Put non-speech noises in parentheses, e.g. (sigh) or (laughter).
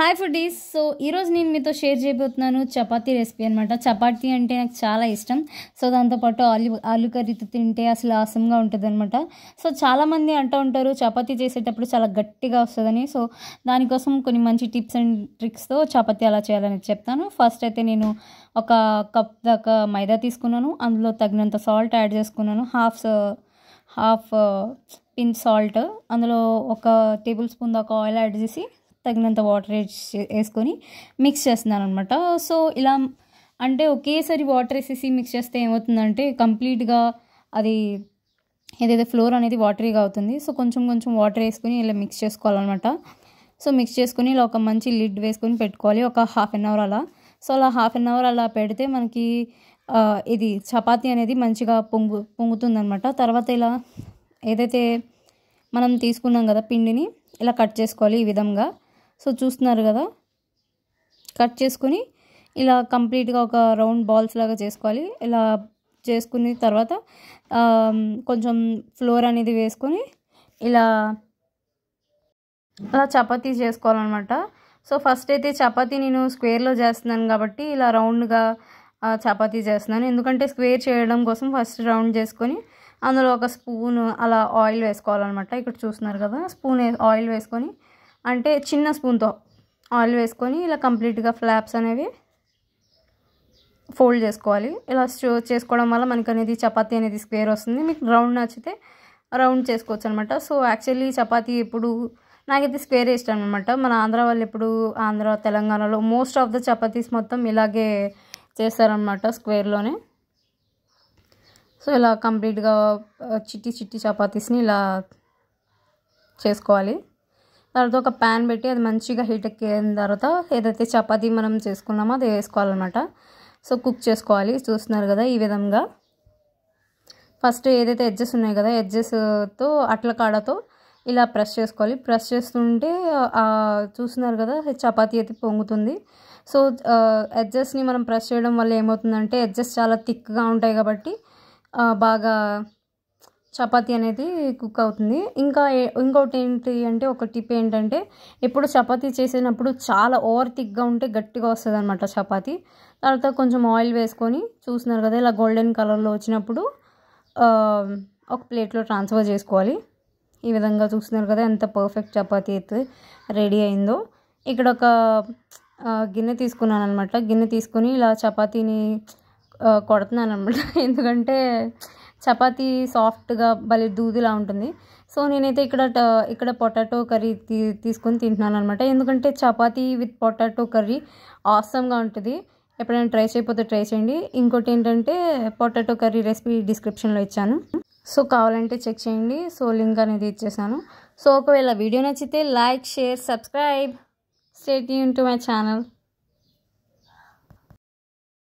hi foodies so ఈరోజు నేను మీతో షేర్ చేయబోతున్నాను చపాతీ రెసిపీ అనమాట చపాతీ అంటే నాకు చాలా ఇష్టం సో దాంతోపాటు ఆలు ఆలు కర్రీతో తింటే అసలు ఆసంగా ఉంటుంది అనమాట సో చాలామంది అంటూ ఉంటారు చపాతీ చేసేటప్పుడు చాలా గట్టిగా వస్తుందని సో దానికోసం కొన్ని మంచి టిప్స్ అండ్ ట్రిక్స్తో చపాతీ అలా చేయాలని చెప్తాను ఫస్ట్ అయితే నేను ఒక కప్ దాకా మైదా తీసుకున్నాను అందులో తగినంత సాల్ట్ యాడ్ చేసుకున్నాను హాఫ్ హాఫ్ పిన్ సాల్ట్ అందులో ఒక టేబుల్ స్పూన్ దాకా ఆయిల్ యాడ్ చేసి తగినంత వాటర్ వేసుకొని మిక్స్ చేస్తున్నాను అనమాట సో ఇలా అంటే ఒకేసారి వాటర్ వేసేసి మిక్స్ చేస్తే ఏమవుతుందంటే కంప్లీట్గా అది ఏదైతే ఫ్లోర్ అనేది వాటరీగా అవుతుంది సో కొంచెం కొంచెం వాటర్ వేసుకొని ఇలా మిక్స్ చేసుకోవాలన్నమాట సో మిక్స్ చేసుకుని ఇలా ఒక మంచి లిడ్ వేసుకొని పెట్టుకోవాలి ఒక హాఫ్ అన్ అవర్ అలా సో అలా హాఫ్ అన్ అవర్ అలా పెడితే మనకి ఇది చపాతి అనేది మంచిగా పొంగు పొంగుతుందనమాట తర్వాత ఇలా ఏదైతే మనం తీసుకున్నాం కదా పిండిని ఇలా కట్ చేసుకోవాలి ఈ విధంగా సో చూస్తున్నారు కదా కట్ చేసుకొని ఇలా కంప్లీట్గా ఒక రౌండ్ బాల్స్ లాగా చేసుకోవాలి ఇలా చేసుకున్న తర్వాత కొంచెం ఫ్లోర్ అనేది వేసుకొని ఇలా అలా చపాతీ చేసుకోవాలన్నమాట సో ఫస్ట్ అయితే చపాతీ నేను స్క్వేర్లో చేస్తున్నాను కాబట్టి ఇలా రౌండ్గా చపాతీ చేస్తున్నాను ఎందుకంటే స్క్వేర్ చేయడం కోసం ఫస్ట్ రౌండ్ చేసుకొని అందులో ఒక స్పూన్ అలా ఆయిల్ వేసుకోవాలన్నమాట ఇక్కడ చూస్తున్నారు కదా స్పూన్ ఆయిల్ వేసుకొని అంటే చిన్న స్పూన్తో ఆయిల్ వేసుకొని ఇలా కంప్లీట్గా ఫ్లాప్స్ అనేవి ఫోల్డ్ చేసుకోవాలి ఇలా స్టో చేసుకోవడం వల్ల మనకు అనేది చపాతీ అనేది స్క్వేర్ వస్తుంది మీకు రౌండ్ నచ్చితే రౌండ్ చేసుకోవచ్చు అనమాట సో యాక్చువల్లీ చపాతీ ఇప్పుడు నాకైతే స్క్వేర్ ఇష్టం అనమాట మన ఆంధ్ర వాళ్ళు ఎప్పుడు ఆంధ్ర తెలంగాణలో మోస్ట్ ఆఫ్ ద చపాతీస్ మొత్తం ఇలాగే చేస్తారనమాట స్క్వేర్లోనే సో ఇలా కంప్లీట్గా చిట్టి చిట్టి చపాతీస్ని ఇలా చేసుకోవాలి తర్వాత ఒక ప్యాన్ పెట్టి అది మంచిగా హీట్ ఎక్కిన తర్వాత ఏదైతే చపాతీ మనం చేసుకున్నామో అది వేసుకోవాలన్నమాట సో కుక్ చేసుకోవాలి చూస్తున్నారు కదా ఈ విధంగా ఫస్ట్ ఏదైతే ఎడ్జెస్ ఉన్నాయి కదా ఎడ్జెస్తో అట్ల కాడతో ఇలా ప్రెస్ చేసుకోవాలి ప్రెస్ చేస్తుంటే చూస్తున్నారు కదా చపాతీ అయితే పొంగుతుంది సో ఎడ్జెస్ని మనం ప్రెస్ చేయడం వల్ల ఏమవుతుందంటే ఎడ్జెస్ చాలా థిక్గా ఉంటాయి కాబట్టి బాగా చపాతీ అనేది కుక్ అవుతుంది ఇంకా ఇంకోటి ఏంటి అంటే ఒక టిప్ ఏంటంటే ఎప్పుడు చపాతీ చేసినప్పుడు చాలా ఓవర్ థిక్గా ఉంటే గట్టిగా వస్తుంది అనమాట చపాతీ తర్వాత కొంచెం ఆయిల్ వేసుకొని చూస్తున్నారు కదా ఇలా గోల్డెన్ కలర్లో వచ్చినప్పుడు ఒక ప్లేట్లో ట్రాన్స్ఫర్ చేసుకోవాలి ఈ విధంగా చూస్తున్నారు కదా ఎంత పర్ఫెక్ట్ చపాతీ అయితే రెడీ అయిందో ఇక్కడ ఒక గిన్నె తీసుకున్నాను అనమాట గిన్నె తీసుకొని ఇలా చపాతీని కొడుతున్నాను అనమాట (laughs) ఎందుకంటే చపాతీ సాఫ్ట్గా భలే దూదిలా ఉంటుంది సో నేనైతే ఇక్కడ ఇక్కడ పొటాటో కర్రీ తీ తీసుకొని తింటున్నాను అనమాట ఎందుకంటే చపాతీ విత్ పొటాటో కర్రీ ఆసమ్గా ఉంటుంది ఎప్పుడైనా ట్రై చేయకపోతే ట్రై చేయండి ఇంకోటి ఏంటంటే పొటాటో కర్రీ రెసిపీ డిస్క్రిప్షన్లో ఇచ్చాను సో కావాలంటే చెక్ చేయండి సో లింక్ అనేది ఇచ్చేసాను సో ఒకవేళ వీడియో నచ్చితే లైక్ షేర్ సబ్స్క్రైబ్ స్టేట్ యూన్ టు మై ఛానల్